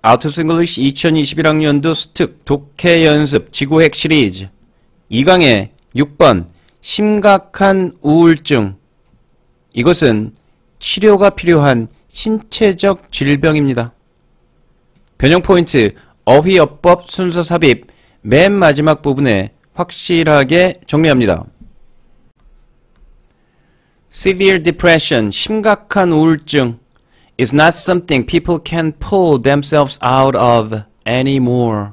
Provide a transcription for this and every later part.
아트스 잉글리시 2021학년도 수특 독해 연습 지구핵 시리즈 2강의 6번 심각한 우울증 이것은 치료가 필요한 신체적 질병입니다. 변형 포인트 어휘어법 순서 삽입 맨 마지막 부분에 확실하게 정리합니다. Severe Depression 심각한 우울증 is not something people can pull themselves out of anymore.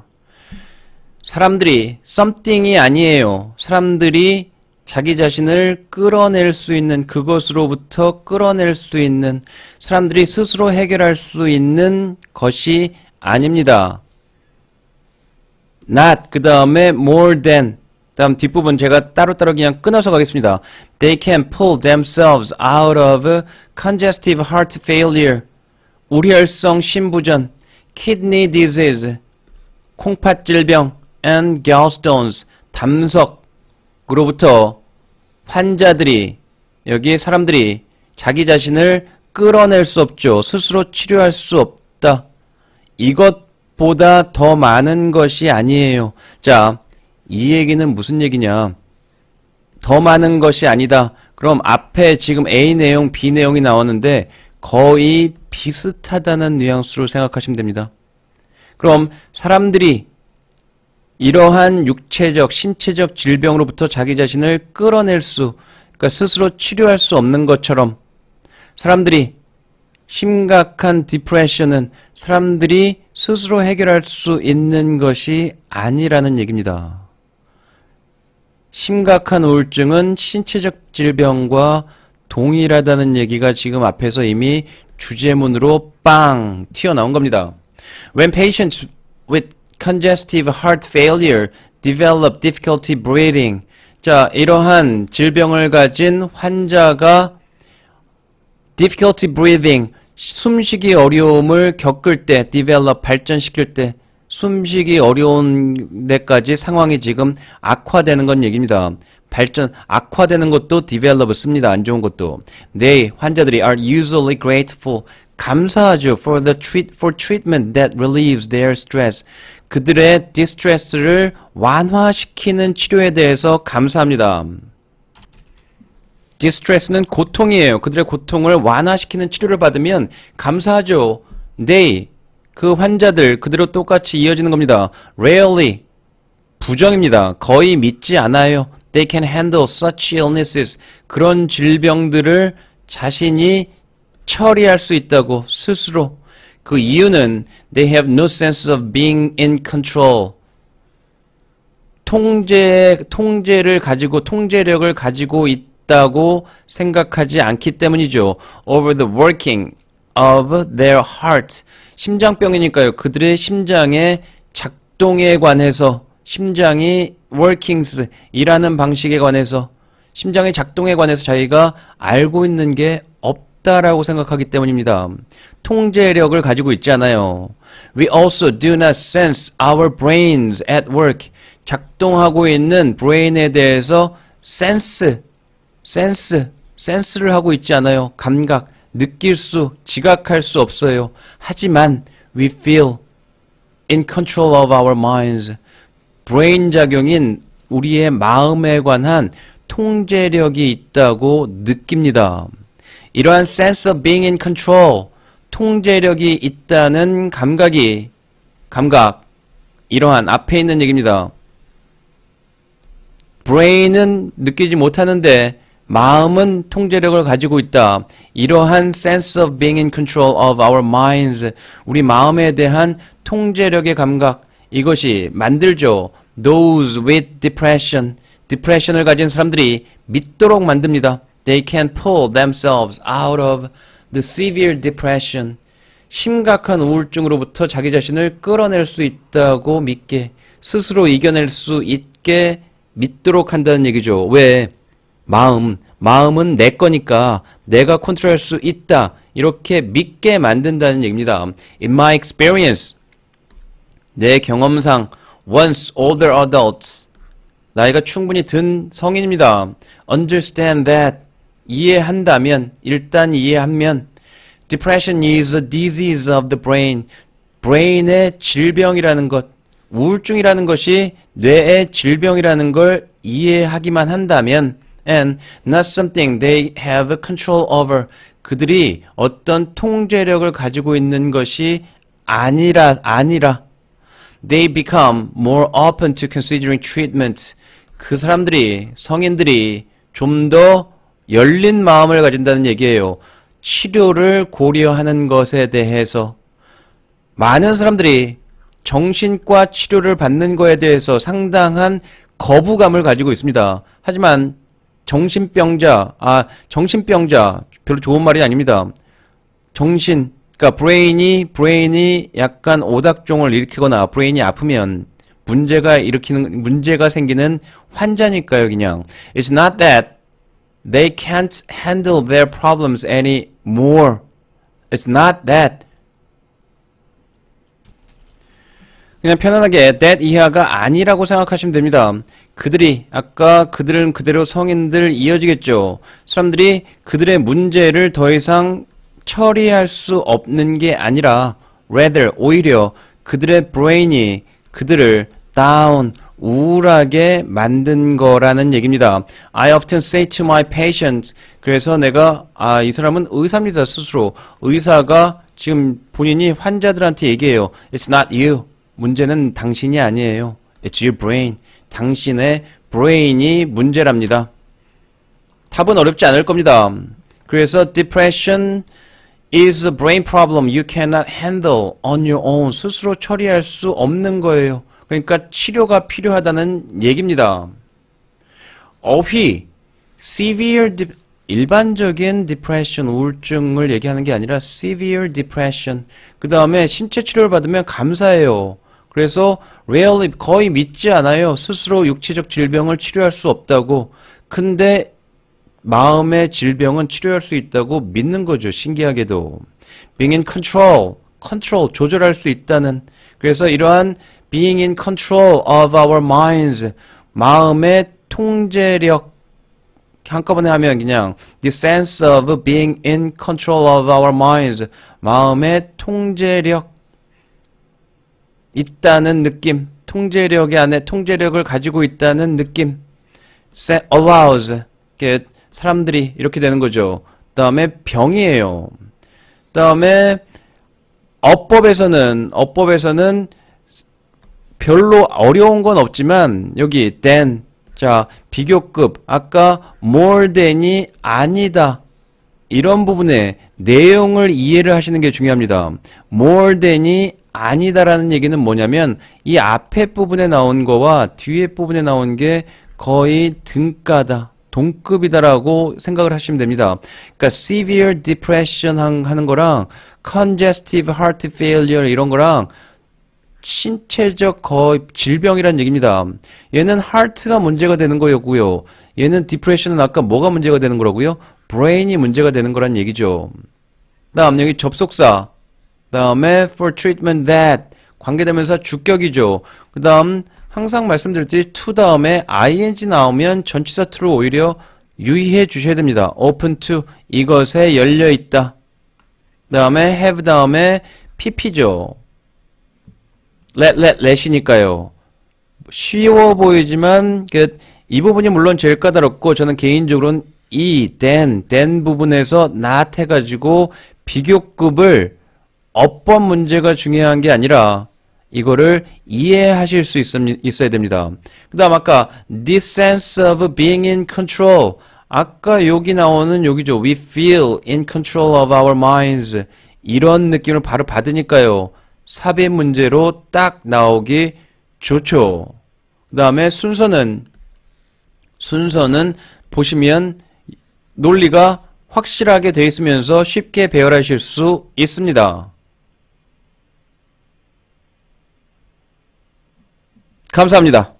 사람들이 something이 아니에요. 사람들이 자기 자신을 끌어낼 수 있는 그것으로부터 끌어낼 수 있는 사람들이 스스로 해결할 수 있는 것이 아닙니다. not 그 다음에 more than 다음 뒷부분 제가 따로따로 그냥 끊어서 가겠습니다. They can pull themselves out of congestive heart failure. 우혈성 심부전, kidney disease, 콩팥질병, and gallstones, 담석으로부터 환자들이, 여기 사람들이 자기 자신을 끌어낼 수 없죠. 스스로 치료할 수 없다. 이것보다 더 많은 것이 아니에요. 자, 이 얘기는 무슨 얘기냐. 더 많은 것이 아니다. 그럼 앞에 지금 A 내용, B 내용이 나왔는데 거의 비슷하다는 뉘앙스로 생각하시면 됩니다. 그럼 사람들이 이러한 육체적, 신체적 질병으로부터 자기 자신을 끌어낼 수, 그러니까 스스로 치료할 수 없는 것처럼 사람들이 심각한 디프레션은 사람들이 스스로 해결할 수 있는 것이 아니라는 얘기입니다. 심각한 우울증은 신체적 질병과 동일하다는 얘기가 지금 앞에서 이미 주제문으로 빵 튀어나온 겁니다. When patients with congestive heart failure develop difficulty breathing. 자, 이러한 질병을 가진 환자가 difficulty breathing, 숨쉬기 어려움을 겪을 때, develop, 발전시킬 때 숨쉬기 어려운 데까지 상황이 지금 악화되는 건 얘기입니다. 발전, 악화되는 것도 d e v e 씁니다. 안 좋은 것도. 네, 환자들이 are usually grateful. 감사하죠. for the treat, for treatment that relieves their stress. 그들의 디스트레스를 완화시키는 치료에 대해서 감사합니다. 디스트레스는 고통이에요. 그들의 고통을 완화시키는 치료를 받으면 감사하죠. They 네, 그 환자들 그대로 똑같이 이어지는 겁니다. Rarely 부정입니다. 거의 믿지 않아요. They can handle such illnesses. 그런 질병들을 자신이 처리할 수 있다고 스스로. 그 이유는 they have no sense of being in control. 통제 통제를 가지고 통제력을 가지고 있다고 생각하지 않기 때문이죠. Over the working of their heart. 심장병이니까요. 그들의 심장의 작동에 관해서 심장이 워킹스 k i 일하는 방식에 관해서 심장의 작동에 관해서 자기가 알고 있는 게 없다라고 생각하기 때문입니다. 통제력을 가지고 있지 않아요. We also do not sense our brains at work. 작동하고 있는 브레인에 대해서 sense, s 를 하고 있지 않아요. 감각, 느낄 수, 지각할 수 없어요. 하지만 we feel in control of our minds. 브레인 작용인 우리의 마음에 관한 통제력이 있다고 느낍니다. 이러한 sense of being in control, 통제력이 있다는 감각이 감각 이러한 앞에 있는 얘기입니다. 브레인은 느끼지 못하는데 마음은 통제력을 가지고 있다. 이러한 sense of being in control of our minds. 우리 마음에 대한 통제력의 감각. 이것이 만들죠. Those with depression. depression을 가진 사람들이 믿도록 만듭니다. They can pull themselves out of the severe depression. 심각한 우울증으로부터 자기 자신을 끌어낼 수 있다고 믿게, 스스로 이겨낼 수 있게 믿도록 한다는 얘기죠. 왜? 마음, 마음은 내 거니까 내가 컨트롤할 수 있다. 이렇게 믿게 만든다는 얘기입니다. In my experience, 내 경험상 once older adults, 나이가 충분히 든 성인입니다. understand that, 이해한다면, 일단 이해하면 depression is a disease of the brain, 브레인의 질병이라는 것, 우울증이라는 것이 뇌의 질병이라는 걸 이해하기만 한다면 and not something they have control over. 그들이 어떤 통제력을 가지고 있는 것이 아니라 아니라 they become more open to considering treatment. 그 사람들이 성인들이 좀 더 열린 마음을 가진다는 얘기예요. 치료를 고려하는 것에 대해서 많은 사람들이 정신과 치료를 받는 것에 대해서 상당한 거부감을 가지고 있습니다. 하지만 정신병자, 아, 정신병자, 별로 좋은 말이 아닙니다. 정신, 그러니까 브레인이, 브레인이 약간 오닥종을 일으키거나 브레인이 아프면 문제가 일으키는, 문제가 생기는 환자니까요, 그냥. It's not that they can't handle their problems any more. It's not that 그냥 편안하게 that 이하가 아니라고 생각하시면 됩니다. 그들이 아까 그들은 그대로 성인들 이어지겠죠. 사람들이 그들의 문제를 더 이상 처리할 수 없는 게 아니라 rather 오히려 그들의 브레인이 그들을 다운 우울하게 만든 거라는 얘기입니다. I often say to my patients 그래서 내가 아 이 사람은 의사입니다 스스로 의사가 지금 본인이 환자들한테 얘기해요. It's not you. 문제는 당신이 아니에요. It's your brain. 당신의 브레인이 문제랍니다. 답은 어렵지 않을 겁니다. 그래서 depression is a brain problem you cannot handle on your own. 스스로 처리할 수 없는 거예요. 그러니까 치료가 필요하다는 얘기입니다. 어휘, severe, de, 일반적인 depression, 우울증을 얘기하는 게 아니라 severe depression. 그 다음에 신체 치료를 받으면 감사해요. 그래서 rarely 거의 믿지 않아요. 스스로 육체적 질병을 치료할 수 없다고. 근데 마음의 질병은 치료할 수 있다고 믿는 거죠. 신기하게도. being in control, 컨트롤 조절할 수 있다는 그래서 이러한 being in control of our minds 마음의 통제력 한꺼번에 하면 그냥 the sense of being in control of our minds 마음의 통제력 있다는 느낌. 통제력이 안에 통제력을 가지고 있다는 느낌. allows. 이렇게 사람들이 이렇게 되는 거죠. 다음에 병이에요. 다음에 어법에서는 어법에서는 별로 어려운 건 없지만 여기 than 자 비교급 아까 more than이 아니다 이런 부분에 내용을 이해를 하시는 게 중요합니다. more than이 아니다라는 얘기는 뭐냐면 이 앞에 부분에 나온 거와 뒤에 부분에 나온 게 거의 등가다. 동급이다라고 생각을 하시면 됩니다. 그러니까 severe depression 하는 거랑 congestive heart failure 이런 거랑 신체적 거의 질병이란 얘기입니다. 얘는 h e a r t 가 문제가 되는 거였고요. 얘는 d e e p r s s i o n 은 아까 뭐가 문제가 되는 거라고요? b r a i n 이 문제가 되는 거란 얘기죠. 다음 여기 접속사 다음에 for treatment that 관계되면서 주격이죠. 그 다음 항상 말씀드렸듯이 to 다음에 ing 나오면 전치사 to로 오히려 유의해 주셔야 됩니다. open to 이것에 열려 있다. 그 다음에 have 다음에 pp죠. let let let이니까요. 쉬워 보이지만 그 이 부분이 물론 제일 까다롭고 저는 개인적으로는 이 then then 부분에서 not 해가지고 비교급을 어법 문제가 중요한 게 아니라 이거를 이해하실 수 있, 있어야 됩니다. 그 다음 아까 this sense of being in control 아까 여기 나오는 여기죠. we feel in control of our minds 이런 느낌을 바로 받으니까요. 삽입 문제로 딱 나오기 좋죠. 그 다음에 순서는 순서는 보시면 논리가 확실하게 되어 있으면서 쉽게 배열하실 수 있습니다. 감사합니다.